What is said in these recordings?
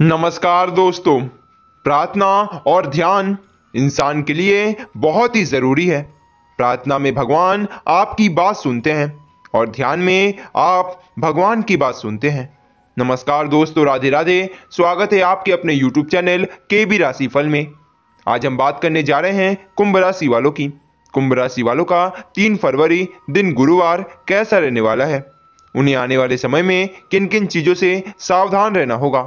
नमस्कार दोस्तों प्रार्थना और ध्यान इंसान के लिए बहुत ही ज़रूरी है प्रार्थना में भगवान आपकी बात सुनते हैं और ध्यान में आप भगवान की बात सुनते हैं नमस्कार दोस्तों राधे राधे स्वागत है आपके अपने YouTube चैनल के बी फल में आज हम बात करने जा रहे हैं कुंभ राशि वालों की कुंभ राशि वालों का तीन फरवरी दिन गुरुवार कैसा रहने वाला है उन्हें आने वाले समय में किन किन चीज़ों से सावधान रहना होगा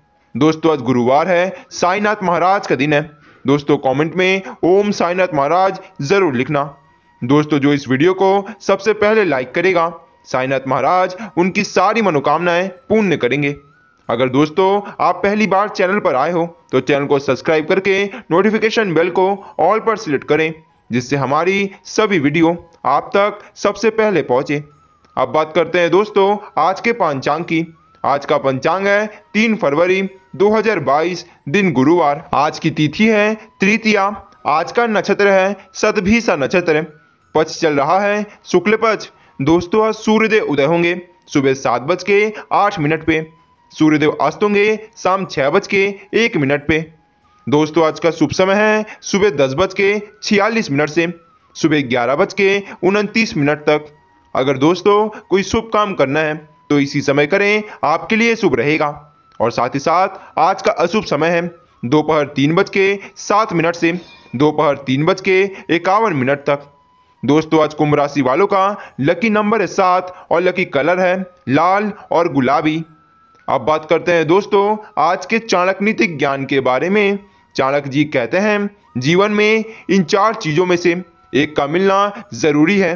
दोस्तों आज गुरुवार है साईनाथ महाराज का दिन है दोस्तों कमेंट में ओम साईनाथ महाराज जरूर लिखना दोस्तों जो इस वीडियो को सबसे पहले लाइक करेगा साईनाथ महाराज उनकी सारी मनोकामनाएं पूर्ण करेंगे अगर दोस्तों आप पहली बार चैनल पर आए हो तो चैनल को सब्सक्राइब करके नोटिफिकेशन बेल को ऑल पर सिलेक्ट करें जिससे हमारी सभी वीडियो आप तक सबसे पहले पहुंचे अब बात करते हैं दोस्तों आज के पांचांग की आज का पंचांग है तीन फरवरी 2022 दिन गुरुवार आज की तिथि है तृतीया आज का नक्षत्र है सतभीसा नक्षत्र पक्ष चल रहा है शुक्ल पक्ष दोस्तों आज सूर्यदेव उदय होंगे सुबह सात बज के आठ मिनट पे सूर्यदेव अस्त होंगे शाम छह बज के एक मिनट पे दोस्तों आज का शुभ समय है सुबह दस बज के छियालीस मिनट से सुबह ग्यारह बज के उनतीस मिनट तक अगर दोस्तों कोई शुभ काम करना है तो इसी समय करें आपके लिए शुभ रहेगा और साथ ही साथ आज का अशुभ समय है दोपहर तीन बज के सात मिनट से दोपहर तीन बज के इक्यावन मिनट तक दोस्तों आज कुंभ राशि वालों का लकी नंबर है सात और लकी कलर है लाल और गुलाबी अब बात करते हैं दोस्तों आज के चाणक नीति ज्ञान के बारे में चाणक जी कहते हैं जीवन में इन चार चीज़ों में से एक का मिलना जरूरी है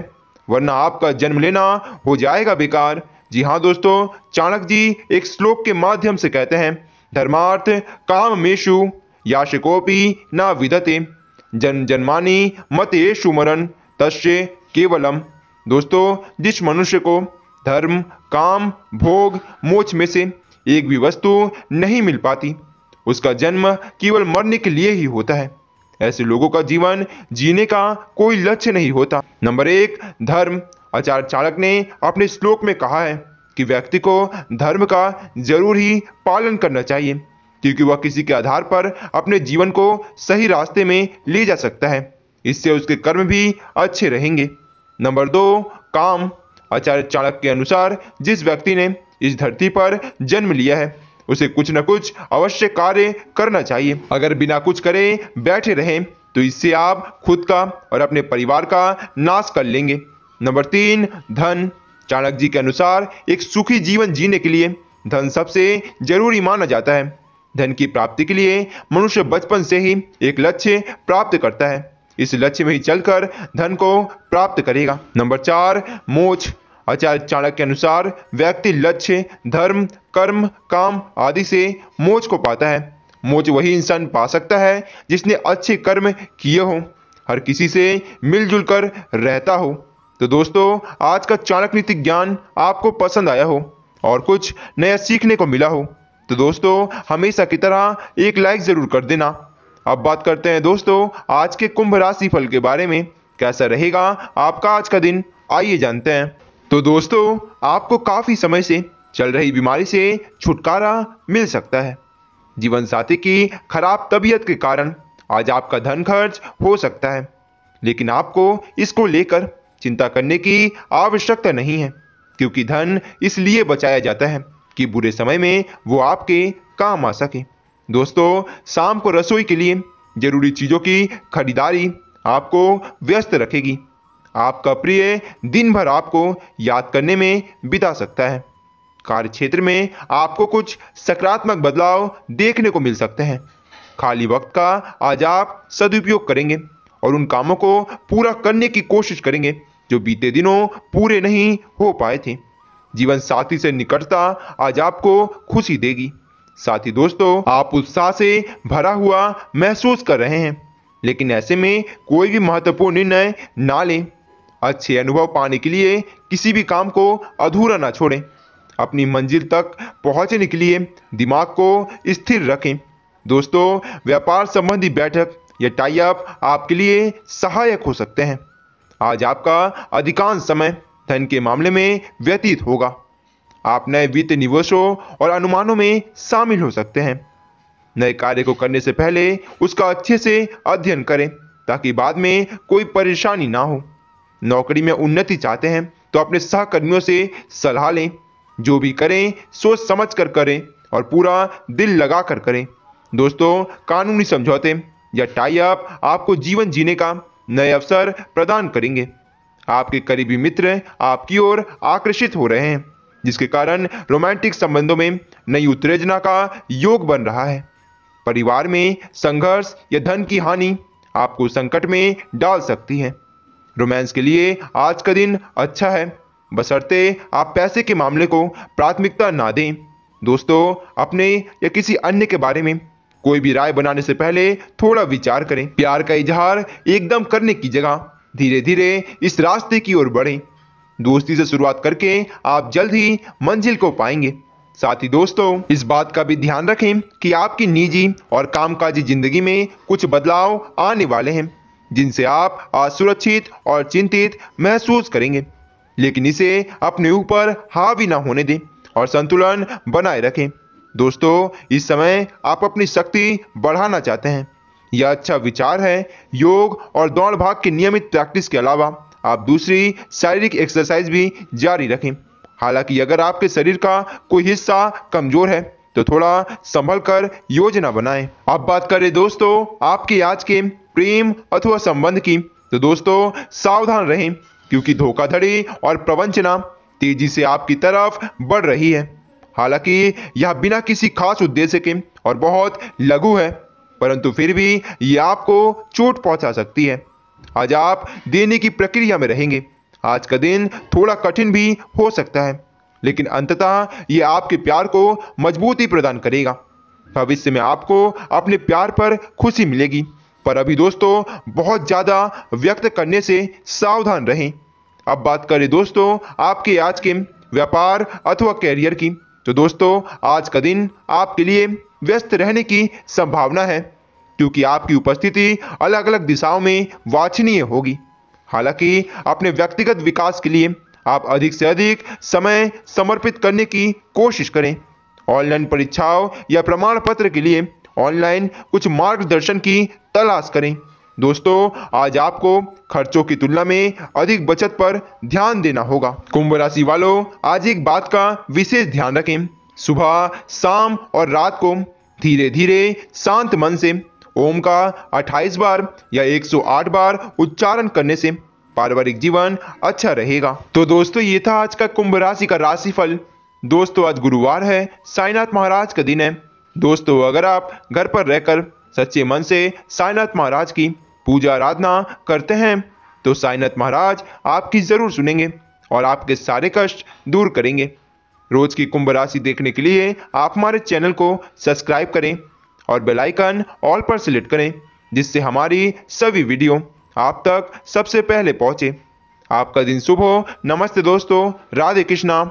वरना आपका जन्म लेना हो जाएगा बेकार जी हाँ दोस्तों चाणक जी एक श्लोक के माध्यम से कहते हैं धर्मार्थ काम मेशु याशिकोपी ना विदते जन जन्मानी ये सुमरण तस्य केवलम दोस्तों जिस मनुष्य को धर्म काम भोग मोक्ष में से एक भी वस्तु नहीं मिल पाती उसका जन्म केवल मरने के लिए ही होता है ऐसे लोगों का जीवन जीने का कोई लक्ष्य नहीं होता नंबर एक धर्म आचार्य चाणक ने अपने श्लोक में कहा है कि व्यक्ति को धर्म का जरूर ही पालन करना चाहिए क्योंकि वह किसी के आधार पर अपने जीवन को सही रास्ते में ले जा सकता है इससे उसके कर्म भी अच्छे रहेंगे नंबर दो काम आचार्य चाणक के अनुसार जिस व्यक्ति ने इस धरती पर जन्म लिया है उसे कुछ न कुछ अवश्य कार्य करना चाहिए अगर बिना कुछ करे बैठे रहें तो इससे आप खुद का और अपने परिवार का नाश कर लेंगे नंबर तीन धन चाणक जी के अनुसार एक सुखी जीवन जीने के लिए धन सबसे जरूरी माना जाता है धन की प्राप्ति के लिए मनुष्य बचपन से ही एक लक्ष्य प्राप्त करता है इस लक्ष्य में ही चलकर धन को प्राप्त करेगा नंबर चार मोक्ष आचार्य चाणक्य के अनुसार व्यक्ति लक्ष्य धर्म कर्म काम आदि से मोज को पाता है मोच वही इंसान पा सकता है जिसने अच्छे कर्म किए हो हर किसी से मिलजुल कर रहता हो तो दोस्तों आज का चाणक नीति ज्ञान आपको पसंद आया हो और कुछ नया सीखने को मिला हो तो दोस्तों हमेशा की तरह एक लाइक ज़रूर कर देना अब बात करते हैं दोस्तों आज के कुंभ राशि फल के बारे में कैसा रहेगा आपका आज का दिन आइए जानते हैं तो दोस्तों आपको काफ़ी समय से चल रही बीमारी से छुटकारा मिल सकता है जीवन साथी की खराब तबीयत के कारण आज आपका धन खर्च हो सकता है लेकिन आपको इसको लेकर चिंता करने की आवश्यकता नहीं है क्योंकि धन इसलिए बचाया जाता है कि बुरे समय में वो आपके काम आ सके दोस्तों शाम को रसोई के लिए जरूरी चीज़ों की खरीदारी आपको व्यस्त रखेगी आपका प्रिय दिन भर आपको याद करने में बिता सकता है कार्य क्षेत्र में आपको कुछ सकारात्मक बदलाव देखने को मिल सकते हैं खाली वक्त का आज आप सदुपयोग करेंगे और उन कामों को पूरा करने की कोशिश करेंगे जो बीते दिनों पूरे नहीं हो पाए थे जीवन साथी से निकटता आज आपको खुशी देगी साथी दोस्तों आप उत्साह से भरा हुआ महसूस कर रहे हैं लेकिन ऐसे में कोई भी महत्वपूर्ण निर्णय ना लें अच्छे अनुभव पाने के लिए किसी भी काम को अधूरा ना छोड़ें अपनी मंजिल तक पहुंचने के लिए दिमाग को स्थिर रखें दोस्तों व्यापार संबंधी बैठक या टाइप आपके लिए सहायक हो सकते हैं आज आपका अधिकांश समय धन के मामले में व्यतीत होगा आप नए वित्त निवेशों और अनुमानों में शामिल हो सकते हैं नए कार्य को करने से पहले उसका अच्छे से अध्ययन करें ताकि बाद में कोई परेशानी ना हो नौकरी में उन्नति चाहते हैं तो अपने सहकर्मियों से सलाह लें जो भी करें सोच समझ कर करें और पूरा दिल लगा कर करें दोस्तों कानूनी समझौते या टाई अप आपको जीवन जीने का नए अवसर प्रदान करेंगे आपके करीबी मित्र आपकी ओर आकर्षित हो रहे हैं जिसके कारण रोमांटिक संबंधों में नई उत्तेजना का योग बन रहा है परिवार में संघर्ष या धन की हानि आपको संकट में डाल सकती है रोमांस के लिए आज का दिन अच्छा है बसरते आप पैसे के मामले को प्राथमिकता ना दें दोस्तों अपने या किसी अन्य के बारे में कोई भी राय बनाने से पहले थोड़ा विचार करें प्यार का इजहार एकदम करने की जगह धीरे धीरे इस रास्ते की ओर बढ़ें दोस्ती से शुरुआत करके आप जल्द ही मंजिल को पाएंगे साथ ही दोस्तों इस बात का भी ध्यान रखें कि आपकी निजी और कामकाजी जिंदगी में कुछ बदलाव आने वाले हैं जिनसे आप असुरक्षित और चिंतित महसूस करेंगे लेकिन इसे अपने ऊपर हावी ना होने दें और संतुलन बनाए रखें दोस्तों इस समय आप अपनी शक्ति बढ़ाना चाहते हैं यह अच्छा विचार है योग और दौड़ भाग की नियमित प्रैक्टिस के अलावा आप दूसरी शारीरिक एक्सरसाइज भी जारी रखें हालांकि अगर आपके शरीर का कोई हिस्सा कमजोर है तो थोड़ा संभल कर योजना बनाएं। अब बात करें दोस्तों आपके आज के प्रेम अथवा संबंध की तो दोस्तों सावधान रहें क्योंकि धोखाधड़ी और प्रवंचना तेजी से आपकी तरफ बढ़ रही है हालांकि यह बिना किसी खास उद्देश्य के और बहुत लघु है परंतु फिर भी यह आपको चोट पहुंचा सकती है आज आप देने की प्रक्रिया में रहेंगे आज का दिन थोड़ा कठिन भी हो सकता है लेकिन अंततः यह आपके प्यार को मजबूती प्रदान करेगा भविष्य में आपको अपने प्यार पर खुशी मिलेगी पर अभी दोस्तों बहुत ज़्यादा व्यक्त करने से सावधान रहें अब बात करें दोस्तों आपके आज के व्यापार अथवा कैरियर की तो दोस्तों आज का दिन आपके लिए व्यस्त रहने की संभावना है क्योंकि आपकी उपस्थिति अलग अलग दिशाओं में वाचनीय होगी हालांकि अपने व्यक्तिगत विकास के लिए आप अधिक से अधिक समय समर्पित करने की कोशिश करें ऑनलाइन परीक्षाओं या प्रमाण पत्र के लिए ऑनलाइन कुछ मार्गदर्शन की तलाश करें दोस्तों आज आपको खर्चों की तुलना में अधिक बचत पर ध्यान देना होगा कुंभ राशि वालों आज एक बात का विशेष ध्यान रखें सुबह शाम और रात को धीरे धीरे शांत मन से ओम का 28 बार या 108 बार उच्चारण करने से पारिवारिक जीवन अच्छा रहेगा तो दोस्तों ये था आज का कुंभ राशि का राशिफल दोस्तों आज गुरुवार है साईनाथ महाराज का दिन है दोस्तों अगर आप घर पर रहकर सच्चे मन से साईनाथ महाराज की पूजा आराधना करते हैं तो साईनाथ महाराज आपकी ज़रूर सुनेंगे और आपके सारे कष्ट दूर करेंगे रोज़ की कुंभ राशि देखने के लिए आप हमारे चैनल को सब्सक्राइब करें और बेल आइकन ऑल पर सिलेक्ट करें जिससे हमारी सभी वीडियो आप तक सबसे पहले पहुंचे आपका दिन शुभ हो नमस्ते दोस्तों राधे कृष्णा